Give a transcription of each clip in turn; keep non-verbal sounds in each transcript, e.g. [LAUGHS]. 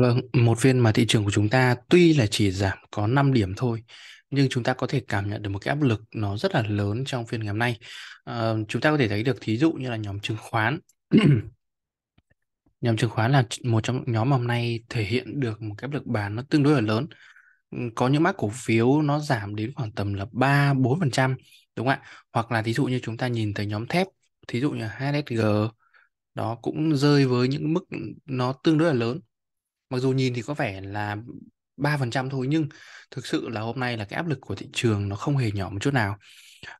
Vâng, một phiên mà thị trường của chúng ta tuy là chỉ giảm có 5 điểm thôi, nhưng chúng ta có thể cảm nhận được một cái áp lực nó rất là lớn trong phiên ngày hôm nay. À, chúng ta có thể thấy được thí dụ như là nhóm chứng khoán. [CLEARS THROAT] nhóm chứng khoán là một trong nhóm hôm nay thể hiện được một cái áp lực bán nó tương đối là lớn. Ừ, có những mã cổ phiếu nó giảm đến khoảng tầm là 3 4% đúng không ạ? Hoặc là thí dụ như chúng ta nhìn thấy nhóm thép, thí dụ như HSG đó cũng rơi với những mức nó tương đối là lớn mặc dù nhìn thì có vẻ là 3% thôi nhưng thực sự là hôm nay là cái áp lực của thị trường nó không hề nhỏ một chút nào.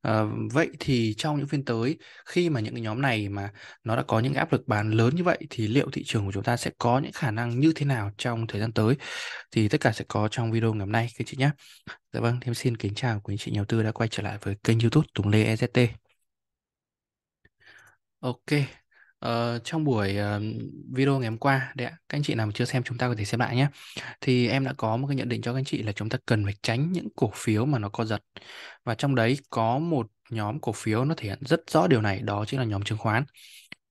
À, vậy thì trong những phiên tới khi mà những cái nhóm này mà nó đã có những áp lực bán lớn như vậy thì liệu thị trường của chúng ta sẽ có những khả năng như thế nào trong thời gian tới thì tất cả sẽ có trong video ngày hôm nay các chị nhé. Dạ vâng, Thêm xin kính chào quý anh chị nhà đầu tư đã quay trở lại với kênh YouTube Tùng Lê EZT. Ok, Ờ, trong buổi ờ, video ngày hôm qua đấy ạ, các anh chị nào mà chưa xem chúng ta có thể xem lại nhé. Thì em đã có một cái nhận định cho các anh chị là chúng ta cần phải tránh những cổ phiếu mà nó co giật. Và trong đấy có một nhóm cổ phiếu nó thể hiện rất rõ điều này, đó chính là nhóm chứng khoán.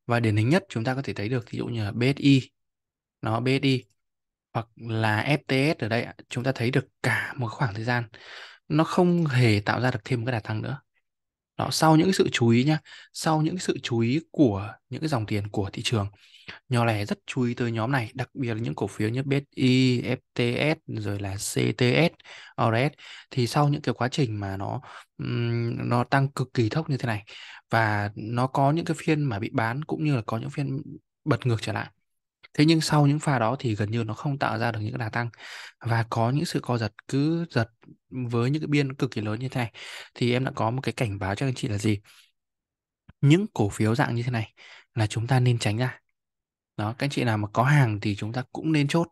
Và điển hình nhất chúng ta có thể thấy được ví dụ như là BSI. Nó BSI hoặc là FTS ở đây chúng ta thấy được cả một khoảng thời gian nó không hề tạo ra được thêm một cái đà tăng nữa đó sau những sự chú ý nha sau những sự chú ý của những cái dòng tiền của thị trường nhỏ lẻ rất chú ý tới nhóm này đặc biệt là những cổ phiếu như BSI, FTS rồi là CTS, ORS thì sau những cái quá trình mà nó nó tăng cực kỳ thốc như thế này và nó có những cái phiên mà bị bán cũng như là có những phiên bật ngược trở lại thế nhưng sau những pha đó thì gần như nó không tạo ra được những đà tăng và có những sự co giật cứ giật với những cái biên cực kỳ lớn như thế này thì em đã có một cái cảnh báo cho anh chị là gì những cổ phiếu dạng như thế này là chúng ta nên tránh ra đó các anh chị nào mà có hàng thì chúng ta cũng nên chốt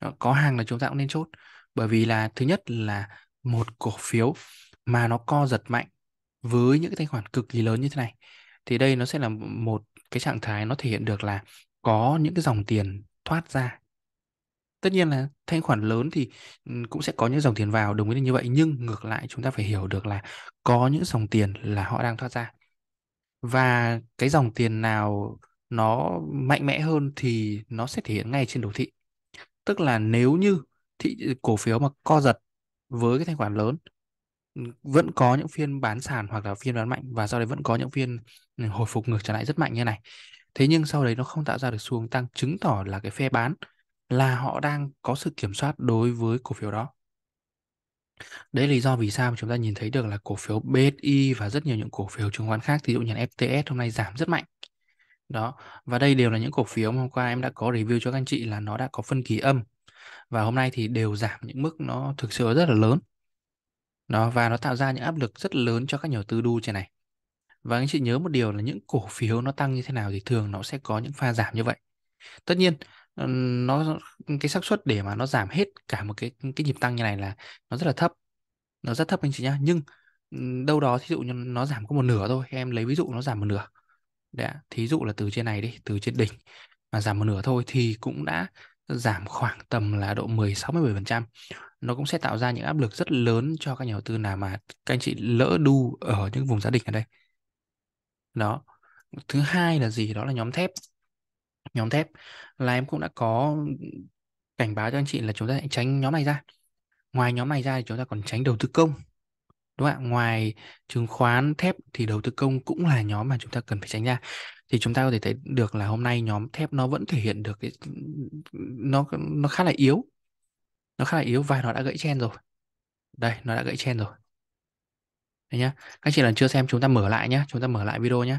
đó, có hàng là chúng ta cũng nên chốt bởi vì là thứ nhất là một cổ phiếu mà nó co giật mạnh với những cái thanh khoản cực kỳ lớn như thế này thì đây nó sẽ là một cái trạng thái nó thể hiện được là có những cái dòng tiền thoát ra tất nhiên là thanh khoản lớn thì ừ, cũng sẽ có những dòng tiền vào đồng ý như vậy nhưng ngược lại chúng ta phải hiểu được là có những dòng tiền là họ đang thoát ra và cái dòng tiền nào nó mạnh mẽ hơn thì nó sẽ thể hiện ngay trên đồ thị tức là nếu như thị ừ, cổ phiếu mà co giật với cái thanh khoản lớn ừ, vẫn có những phiên bán sàn hoặc là phiên bán mạnh và sau đấy vẫn có những phiên hồi phục ngược trở lại rất mạnh như này thế nhưng sau đấy nó không tạo ra được xu hướng tăng chứng tỏ là cái phe bán là họ đang có sự kiểm soát đối với cổ phiếu đó đấy là lý do vì sao mà chúng ta nhìn thấy được là cổ phiếu BSI và rất nhiều những cổ phiếu chứng khoán khác, thí dụ như FTS hôm nay giảm rất mạnh. Đó, và đây đều là những cổ phiếu mà hôm qua em đã có review cho các anh chị là nó đã có phân kỳ âm. Và hôm nay thì đều giảm những mức nó thực sự rất là lớn. Đó, và nó tạo ra những áp lực rất lớn cho các nhà đầu tư đu trên này. Và anh chị nhớ một điều là những cổ phiếu nó tăng như thế nào thì thường nó sẽ có những pha giảm như vậy. Tất nhiên ờ, nó cái xác suất để mà nó giảm hết cả một cái cái nhịp tăng như này là nó rất là thấp. Nó rất thấp anh chị nhá. Nhưng đâu đó thí dụ như nó giảm có một nửa thôi, em lấy ví dụ nó giảm một nửa. Đấy, thí dụ là từ trên này đi, từ trên đỉnh mà giảm một nửa thôi thì cũng đã giảm khoảng tầm là độ 10 60 trăm, Nó cũng sẽ tạo ra những áp lực rất lớn cho các nhà đầu tư nào mà các anh chị lỡ đu ở những vùng giá đỉnh ở đây đó thứ hai là gì đó là nhóm thép nhóm thép là em cũng đã có cảnh báo cho anh chị là chúng ta hãy tránh nhóm này ra ngoài nhóm này ra thì chúng ta còn tránh đầu tư công đúng không ạ ngoài chứng khoán thép thì đầu tư công cũng là nhóm mà chúng ta cần phải tránh ra thì chúng ta có thể thấy được là hôm nay nhóm thép nó vẫn thể hiện được cái nó nó khá là yếu nó khá là yếu và nó đã gãy chen rồi đây nó đã gãy chen rồi Đấy nhá. Các chị lần chưa xem chúng ta mở lại nhé, chúng ta mở lại video nhé.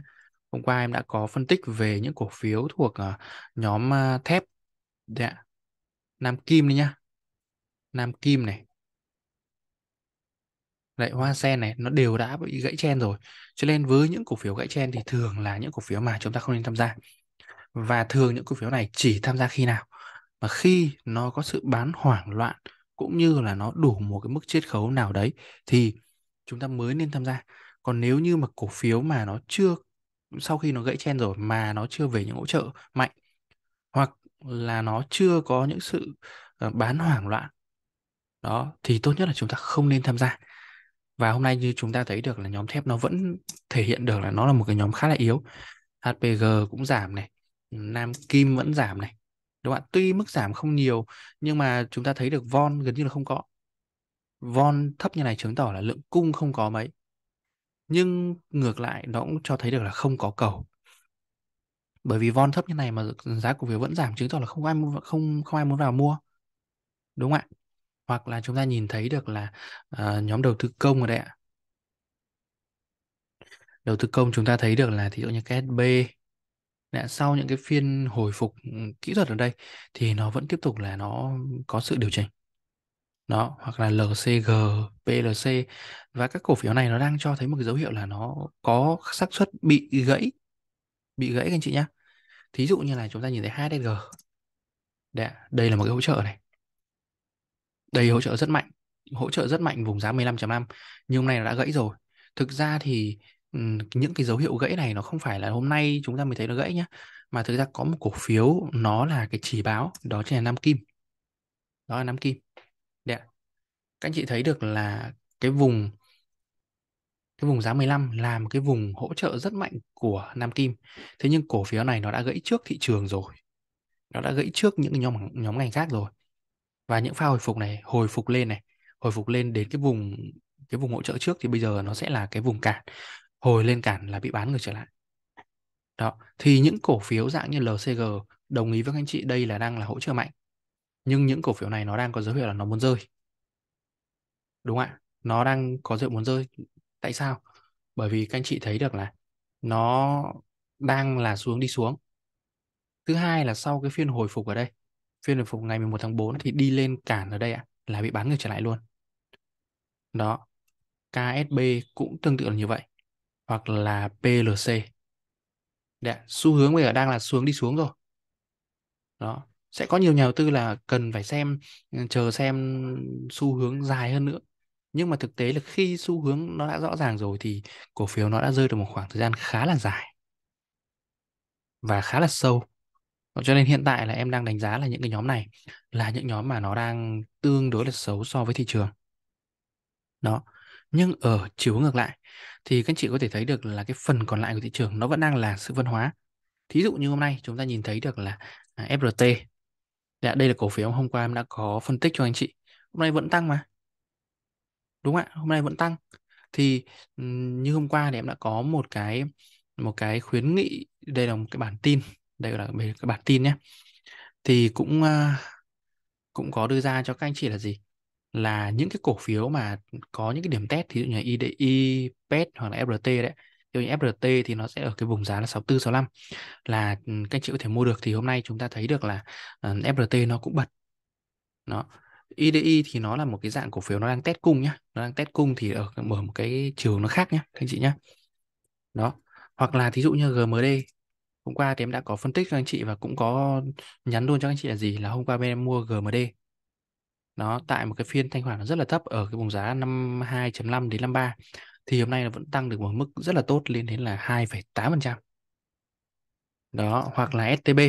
Hôm qua em đã có phân tích về những cổ phiếu thuộc ờ, nhóm ờ, thép Đấy ạ. Dạ. Nam Kim đi nhá. Nam Kim này. Lại Hoa Sen này, nó đều đã bị gãy chen rồi. Cho nên với những cổ phiếu gãy chen thì thường là những cổ phiếu mà chúng ta không nên tham gia. Và thường những cổ phiếu này chỉ tham gia khi nào? Mà khi nó có sự bán hoảng loạn cũng như là nó đủ một cái mức chiết khấu nào đấy thì chúng ta mới nên tham gia còn nếu như mà cổ phiếu mà nó chưa sau khi nó gãy chen rồi mà nó chưa về những hỗ trợ mạnh hoặc là nó chưa có những sự ờ, bán hoảng loạn đó thì tốt nhất là chúng ta không nên tham gia và hôm nay như chúng ta thấy được là nhóm thép nó vẫn thể hiện được là nó là một cái nhóm khá là yếu HPG cũng giảm này Nam Kim vẫn giảm này đúng không ạ tuy mức giảm không nhiều nhưng mà chúng ta thấy được von gần như là không có von thấp như này chứng tỏ là lượng cung không có mấy nhưng ngược lại nó cũng cho thấy được là không có cầu bởi vì von thấp như này mà giá cổ phiếu vẫn giảm chứng tỏ là không ai không không ai muốn vào mua đúng không ạ hoặc là chúng ta nhìn thấy được là uh, nhóm đầu tư công ở đây ạ đầu tư công chúng ta thấy được là thí dụ như KSB sau những cái phiên hồi phục ừ, kỹ thuật ở đây thì nó vẫn tiếp tục là nó có sự điều chỉnh đó hoặc là LCG, PLC và các cổ phiếu này nó đang cho thấy một cái dấu hiệu là nó có xác suất bị gãy bị gãy các anh chị nhé thí dụ như là chúng ta nhìn thấy HSG đây, đây là một cái hỗ trợ này đây hỗ trợ rất mạnh hỗ trợ rất mạnh vùng giá 15.5 nhưng hôm nay nó đã gãy rồi thực ra thì những cái dấu hiệu gãy này nó không phải là hôm nay chúng ta mới thấy nó gãy nhá mà thực ra có một cổ phiếu nó là cái chỉ báo đó chính là Nam Kim đó là Nam Kim các anh chị thấy được là cái vùng cái vùng giá 15 là một cái vùng hỗ trợ rất mạnh của Nam Kim. Thế nhưng cổ phiếu này nó đã gãy trước thị trường rồi. Nó đã gãy trước những nhóm nhóm ngành khác rồi. Và những pha hồi phục này, hồi phục lên này, hồi phục lên đến cái vùng cái vùng hỗ trợ trước thì bây giờ nó sẽ là cái vùng cản. Hồi lên cản là bị bán ngược trở lại. Đó, thì những cổ phiếu dạng như LCG đồng ý với các anh chị đây là đang là hỗ trợ mạnh. Nhưng những cổ phiếu này nó đang có dấu hiệu là nó muốn rơi đúng ạ nó đang có rượu muốn rơi tại sao bởi vì các anh chị thấy được là nó đang là xuống đi xuống thứ hai là sau cái phiên hồi phục ở đây phiên hồi phục ngày 11 tháng 4 thì đi lên cản ở đây ạ là bị bán ngược trở lại luôn đó KSB cũng tương tự là như vậy hoặc là PLC Đấy, xu hướng bây giờ đang là xuống đi xuống rồi đó sẽ có nhiều nhà đầu tư là cần phải xem ừ, chờ xem xu hướng dài hơn nữa nhưng mà thực tế là khi xu hướng nó đã rõ ràng rồi thì cổ phiếu nó đã rơi được một khoảng thời gian khá là dài và khá là sâu ờ, cho nên hiện tại là em đang đánh giá là những cái nhóm này là những nhóm mà nó đang tương đối là xấu so với thị trường đó nhưng ở chiều ngược lại thì các chị có thể thấy được là cái phần còn lại của thị trường nó vẫn đang là sự phân hóa thí dụ như hôm nay chúng ta nhìn thấy được là à, FRT dạ, đây là cổ phiếu hôm qua em đã có phân tích cho anh chị hôm nay vẫn tăng mà đúng ạ hôm nay vẫn tăng thì như hôm qua thì em đã có một cái một cái khuyến nghị đây là một cái bản tin đây là cái bản tin nhé thì cũng à, cũng có đưa ra cho các anh chị là gì là những cái cổ phiếu mà có những cái điểm test thí dụ như là IDI, PET hoặc là FRT đấy ví dụ như FRT thì nó sẽ ở cái vùng giá là 64 65 là các anh chị có thể mua được thì hôm nay chúng ta thấy được là FRT nó cũng bật nó IDI e thì nó là một cái dạng cổ phiếu nó đang test cung nhá nó đang test cung thì ở ờ, mở một cái chiều nó khác nhá anh chị nhá đó hoặc là thí dụ như GMD hôm qua thì em đã có phân tích cho anh chị và cũng có nhắn luôn cho anh chị là gì là hôm qua bên em mua GMD nó tại một cái phiên thanh khoản nó rất là thấp ở cái vùng giá 52.5 đến 53 thì hôm nay nó vẫn tăng được một mức rất là tốt lên đến là 2,8% đó hoặc là STB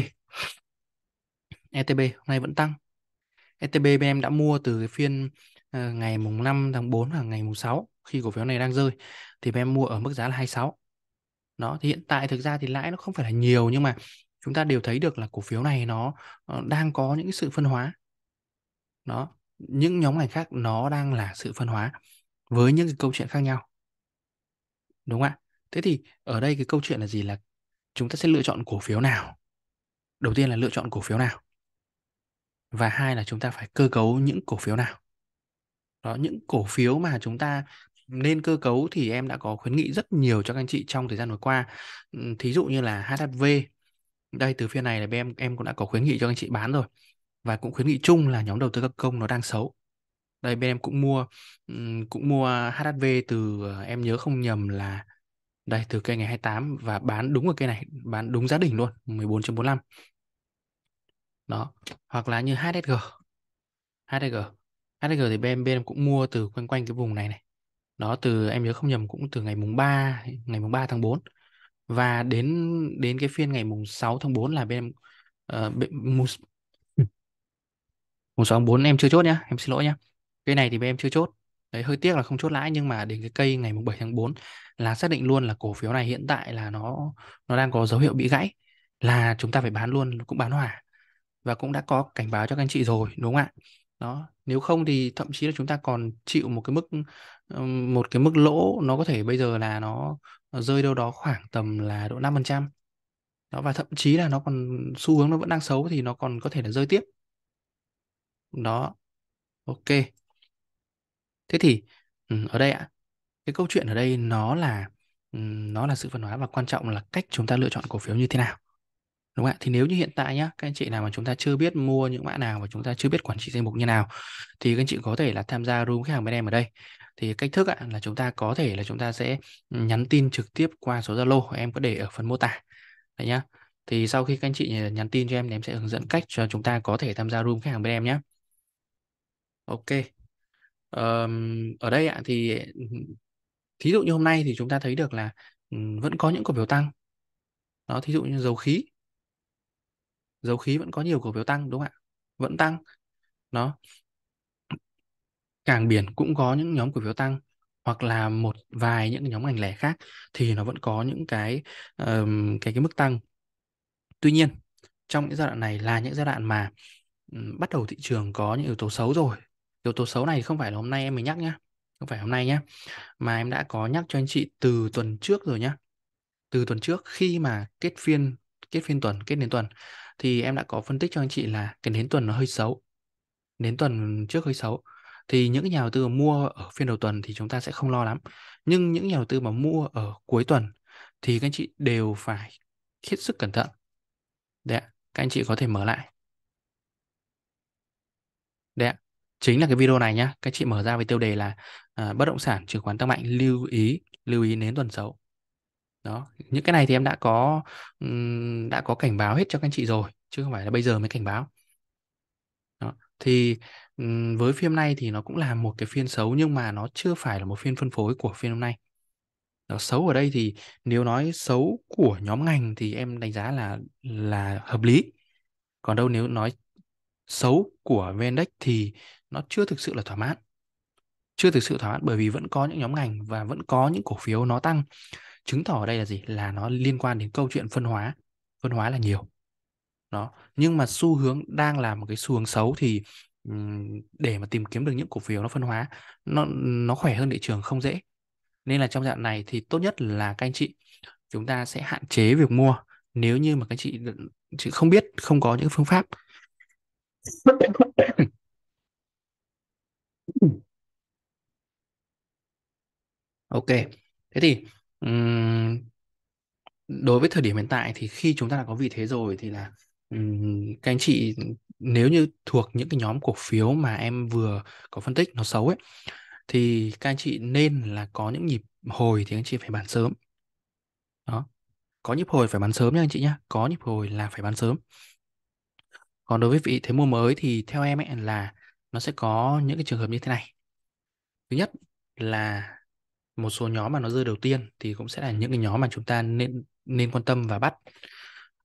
STB hôm nay vẫn tăng STB e bên em đã mua từ cái phiên ờ, ngày mùng 5 tháng 4 và ngày mùng 6 khi cổ phiếu này đang rơi thì bên em mua ở mức giá là 26. Đó thì hiện tại thực ra thì lãi nó không phải là nhiều nhưng mà chúng ta đều thấy được là cổ phiếu này nó ờ, đang có những sự phân hóa. Đó, những nhóm ngành khác nó đang là sự phân hóa với những cái câu chuyện khác nhau. Đúng không ạ? Thế thì ở đây cái câu chuyện là gì là chúng ta sẽ lựa chọn cổ phiếu nào? Đầu tiên là lựa chọn cổ phiếu nào? và hai là chúng ta phải cơ cấu những cổ phiếu nào đó những cổ phiếu mà chúng ta nên cơ cấu thì em đã có khuyến nghị rất nhiều cho các anh chị trong thời gian vừa qua thí dụ như là HHV đây từ phiên này là em em cũng đã có khuyến nghị cho các anh chị bán rồi và cũng khuyến nghị chung là nhóm đầu tư các công nó đang xấu đây bên em cũng mua cũng mua HHV từ ờ, em nhớ không nhầm là đây từ cây ngày 28 và bán đúng ở cây này bán đúng giá đỉnh luôn 14.45 đó hoặc là như HSG HSG HSG thì bên bên cũng mua từ quanh quanh cái vùng này này đó từ em nhớ không nhầm cũng từ ngày mùng 3 ngày mùng 3 tháng 4 và đến đến cái phiên ngày mùng 6 tháng 4 là bên em uh, mùng, [LAUGHS] mùng 6 tháng 4 em chưa chốt nhá em xin lỗi nhá cái này thì bên em chưa chốt đấy hơi tiếc là không chốt lãi nhưng mà đến cái cây ngày mùng 7 tháng 4 là xác định luôn là cổ phiếu này hiện tại là nó nó đang có dấu hiệu bị gãy là chúng ta phải bán luôn cũng bán hòa và cũng đã có cảnh báo cho các anh chị rồi đúng không ạ đó nếu không thì thậm chí là chúng ta còn chịu một cái mức một cái mức lỗ nó có thể bây giờ là nó, rơi đâu đó khoảng tầm là độ 5% đó và thậm chí là nó còn xu hướng nó vẫn đang xấu thì nó còn có thể là rơi tiếp đó ok thế thì ở đây ạ cái câu chuyện ở đây nó là nó là sự phân hóa và quan trọng là cách chúng ta lựa chọn cổ phiếu như thế nào đúng không ạ thì nếu như hiện tại nhá các anh chị nào mà chúng ta chưa biết mua những mã nào và chúng ta chưa biết quản trị danh mục như nào thì các anh chị có thể là tham gia room khách hàng bên em ở đây thì cách thức ạ, là chúng ta có thể là chúng ta sẽ ừ, nhắn tin trực tiếp qua số zalo em có để ở phần mô tả đấy nhá thì sau khi các anh chị ờ, nhắn tin cho em thì em sẽ hướng dẫn cách cho chúng ta có thể tham gia room khách hàng bên em nhé ok um, ở đây ạ thì ừ, thí dụ như hôm nay thì chúng ta thấy được là ừ, vẫn có những cổ phiếu tăng đó thí dụ như dầu khí dầu khí vẫn có nhiều cổ phiếu tăng đúng không ạ vẫn tăng nó cảng biển cũng có những nhóm cổ phiếu tăng hoặc là một vài những nhóm ngành lẻ khác thì nó vẫn có những cái um, cái cái mức tăng tuy nhiên trong những giai đoạn này là những giai đoạn mà bắt đầu thị trường có những yếu tố xấu rồi yếu tố xấu này không phải là hôm nay em mới nhắc nhá không phải hôm nay nhé, mà em đã có nhắc cho anh chị từ tuần trước rồi nhá từ tuần trước khi mà kết phiên kết phiên tuần kết đến tuần thì em đã có phân tích cho anh chị là cái nến tuần nó hơi xấu nến tuần trước hơi xấu thì những nhà đầu tư mua ở phiên đầu tuần thì chúng ta sẽ không lo lắm nhưng những nhà đầu tư mà mua ở cuối tuần thì các anh chị đều phải hết sức cẩn thận đấy ạ các anh chị có thể mở lại đấy ạ chính là cái video này nhá các chị mở ra với tiêu đề là à, bất động sản chứng khoán tăng mạnh lưu ý lưu ý nến tuần xấu đó những cái này thì em đã có đã có cảnh báo hết cho các anh chị rồi chứ không phải là bây giờ mới cảnh báo đó. thì với phim này thì nó cũng là một cái phiên xấu nhưng mà nó chưa phải là một phiên phân phối của phiên hôm nay đó, xấu ở đây thì nếu nói xấu của nhóm ngành thì em đánh giá là là hợp lý còn đâu nếu nói xấu của VNDAX thì nó chưa thực sự là thỏa mãn chưa thực sự thỏa mãn bởi vì vẫn có những nhóm ngành và vẫn có những cổ phiếu nó tăng chứng tỏ ở đây là gì là nó liên quan đến câu chuyện phân hóa phân hóa là nhiều đó nhưng mà xu hướng đang là một cái xu hướng xấu thì để mà tìm kiếm được những cổ phiếu nó phân hóa nó nó khỏe hơn thị trường không dễ nên là trong dạng này thì tốt nhất là các anh chị chúng ta sẽ hạn chế việc mua nếu như mà các chị chị không biết không có những phương pháp [COUGHS] ok thế thì Ừm, đối với thời điểm hiện tại thì khi chúng ta đã có vị thế rồi thì là ừm, các anh chị nếu như thuộc những cái nhóm cổ phiếu mà em vừa có phân tích nó xấu ấy thì các anh chị nên là có những nhịp hồi thì anh chị phải bán sớm đó có nhịp hồi phải bán sớm nha anh chị nhá có nhịp hồi là phải bán sớm còn đối với vị thế mua mới thì theo em ấy là nó sẽ có những cái trường hợp như thế này thứ nhất là một số nhóm mà nó rơi đầu tiên thì cũng sẽ là những cái nhóm mà chúng ta nên nên quan tâm và bắt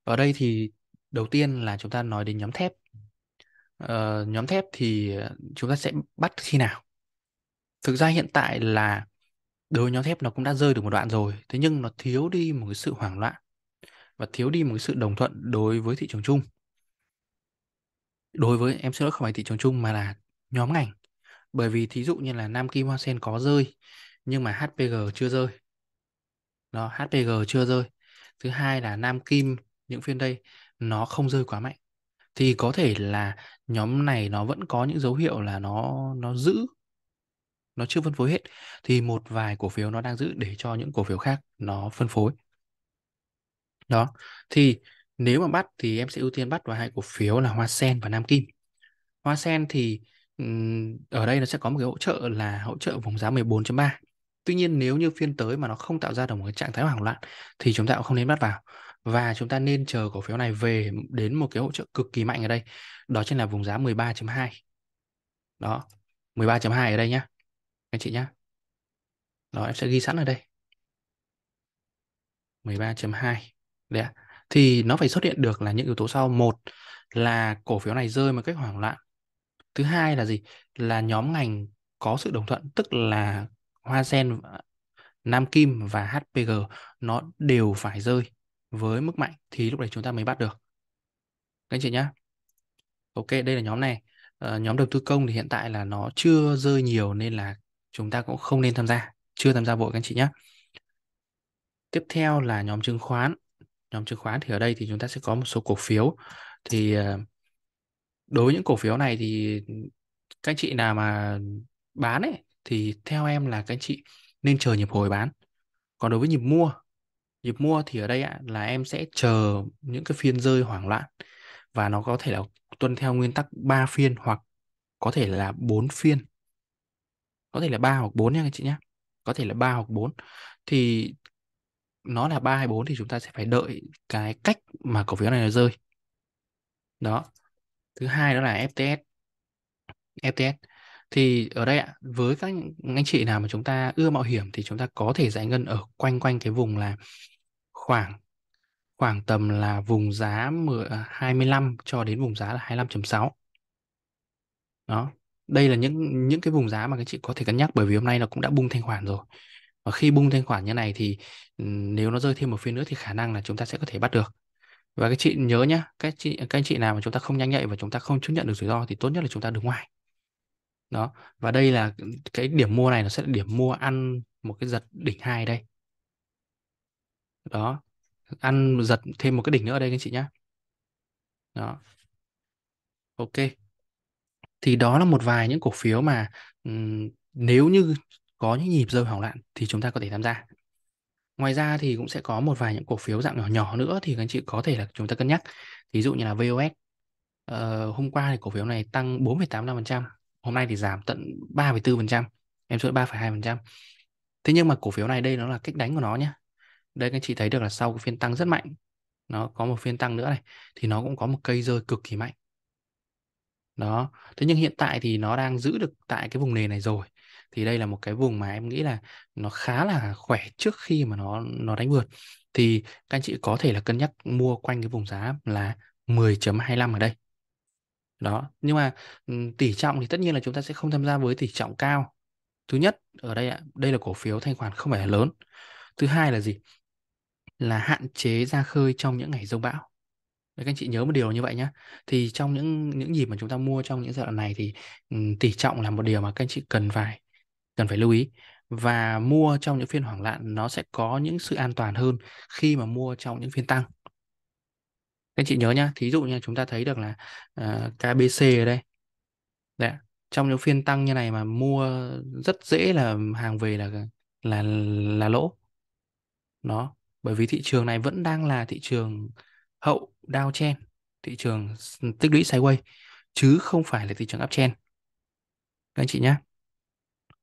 ở đây thì đầu tiên là chúng ta nói đến nhóm thép ờ, nhóm thép thì chúng ta sẽ bắt khi nào thực ra hiện tại là đối với nhóm thép nó cũng đã rơi được một đoạn rồi thế nhưng nó thiếu đi một cái sự hoảng loạn và thiếu đi một cái sự đồng thuận đối với thị trường chung đối với em xin lỗi không phải thị trường chung mà là nhóm ngành bởi vì thí dụ như là Nam Kim Hoa Sen có rơi nhưng mà HPG chưa rơi nó HPG chưa rơi thứ hai là Nam Kim những phiên đây nó không rơi quá mạnh thì có thể là nhóm này nó vẫn có những dấu hiệu là nó nó giữ nó chưa phân phối hết thì một vài cổ phiếu nó đang giữ để cho những cổ phiếu khác nó phân phối đó thì nếu mà bắt thì em sẽ ưu tiên bắt vào hai cổ phiếu là Hoa Sen và Nam Kim Hoa Sen thì ở đây nó sẽ có một cái hỗ trợ là hỗ trợ vùng giá 14.3 Tuy nhiên nếu như phiên tới mà nó không tạo ra được một cái trạng thái hoảng loạn thì chúng ta cũng không nên bắt vào và chúng ta nên chờ cổ phiếu này về đến một cái hỗ trợ cực kỳ mạnh ở đây. Đó chính là vùng giá 13.2. Đó, 13.2 ở đây nhá. Anh chị nhá. Đó em sẽ ghi sẵn ở đây. 13.2. Đấy ạ. Thì nó phải xuất hiện được là những yếu tố sau. Một là cổ phiếu này rơi một cách hoảng loạn. Thứ hai là gì? Là nhóm ngành có sự đồng thuận, tức là Hoa Sen, Nam Kim và HPG nó đều phải rơi với mức mạnh thì lúc đấy chúng ta mới bắt được. Các anh chị nhá. Ok, đây là nhóm này. À, nhóm đầu tư công thì hiện tại là nó chưa rơi nhiều nên là chúng ta cũng không nên tham gia, chưa tham gia vội các anh chị nhá. Tiếp theo là nhóm chứng khoán. Nhóm chứng khoán thì ở đây thì chúng ta sẽ có một số cổ phiếu. Thì ờ, đối với những cổ phiếu này thì các anh chị nào mà bán ấy thì theo em là các anh chị nên chờ nhịp hồi bán còn đối với nhịp mua nhịp mua thì ở đây ạ là em sẽ chờ những cái phiên rơi hoảng loạn và nó có thể là tuân theo nguyên tắc 3 phiên hoặc có thể là 4 phiên có thể là 3 hoặc 4 nha các chị nhé có thể là 3 hoặc 4 thì nó là 3 hay 4 thì chúng ta sẽ phải đợi cái cách mà cổ phiếu này nó rơi đó thứ hai đó là FTS FTS thì ở đây ạ với các anh chị nào mà chúng ta ưa mạo hiểm thì chúng ta có thể giải ngân ở quanh quanh cái vùng là khoảng khoảng tầm là vùng giá 10, 25 à, cho đến vùng giá là 25.6 đó đây là những những cái vùng giá mà các chị có thể cân nhắc bởi vì hôm nay nó cũng đã bung thanh khoản rồi và khi bung thanh khoản như này thì ừ, nếu nó rơi thêm một phiên nữa thì khả năng là chúng ta sẽ có thể bắt được và các chị nhớ nhá các chị các anh chị nào mà chúng ta không nhanh nhạy và chúng ta không chấp nhận được rủi ro thì tốt nhất là chúng ta đứng ngoài đó và đây là cái điểm mua này nó sẽ là điểm mua ăn một cái giật đỉnh hai đây đó ăn giật thêm một cái đỉnh nữa ở đây các anh chị nhé đó ok thì đó là một vài những cổ phiếu mà um, nếu như có những nhịp rơi hoảng loạn thì chúng ta có thể tham gia ngoài ra thì cũng sẽ có một vài những cổ phiếu dạng nhỏ nhỏ nữa thì các anh chị có thể là chúng ta cân nhắc ví dụ như là VOS uh, ờ, hôm qua thì cổ phiếu này tăng 4,85% hôm nay thì giảm tận 3,4%, em chuỗi 3,2%. Thế nhưng mà cổ phiếu này đây nó là cách đánh của nó nhé. Đây các anh chị thấy được là sau cái phiên tăng rất mạnh, nó có một phiên tăng nữa này, thì nó cũng có một cây rơi cực kỳ mạnh. Đó, thế nhưng hiện tại thì nó đang giữ được tại cái vùng nền này rồi. Thì đây là một cái vùng mà em nghĩ là nó khá là khỏe trước khi mà nó nó đánh vượt. Thì các anh chị có thể là cân nhắc mua quanh cái vùng giá là 10.25 ở đây đó nhưng mà ừ, tỷ trọng thì tất nhiên là chúng ta sẽ không tham gia với tỷ trọng cao thứ nhất ở đây ạ đây là cổ phiếu thanh khoản không phải là lớn thứ hai là gì là hạn chế ra khơi trong những ngày rông bão Đấy, các anh chị nhớ một điều như vậy nhé thì trong những những nhịp mà chúng ta mua trong những giai đoạn này thì um, ừ, tỷ trọng là một điều mà các anh chị cần phải cần phải lưu ý và mua trong những phiên hoảng loạn nó sẽ có những sự an toàn hơn khi mà mua trong những phiên tăng các chị nhớ nhá thí dụ như chúng ta thấy được là uh, ờ, KBC ở đây Đấy, trong những phiên tăng như này mà mua rất dễ là hàng về là là là lỗ nó bởi vì thị trường này vẫn đang là thị trường hậu đao chen thị trường tích lũy sideways chứ không phải là thị trường uptrend các anh chị nhé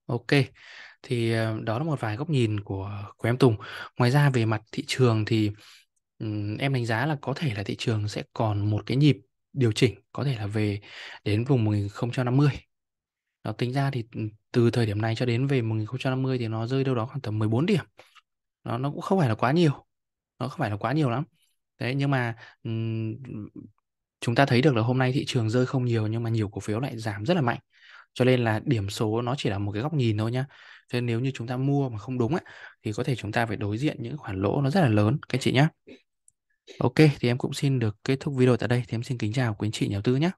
ok thì ờ, đó là một vài góc nhìn của của em Tùng ngoài ra về mặt thị trường thì em đánh giá là có thể là thị trường sẽ còn một cái nhịp điều chỉnh có thể là về đến vùng 1050. Nó tính ra thì từ thời điểm này cho đến về 1050 thì nó rơi đâu đó khoảng tầm 14 điểm. Nó nó cũng không phải là quá nhiều. Nó không phải là quá nhiều lắm. Đấy nhưng mà ừm, chúng ta thấy được là hôm nay thị trường rơi không nhiều nhưng mà nhiều cổ phiếu lại giảm rất là mạnh cho nên là điểm số nó chỉ là một cái góc nhìn thôi nhá cho nên nếu như chúng ta mua mà không đúng á thì có thể chúng ta phải đối diện những khoản lỗ nó rất là lớn các chị nhá Ok, thì em cũng xin được kết thúc video tại đây. Thì em xin kính chào quý anh chị nhà đầu tư nhé.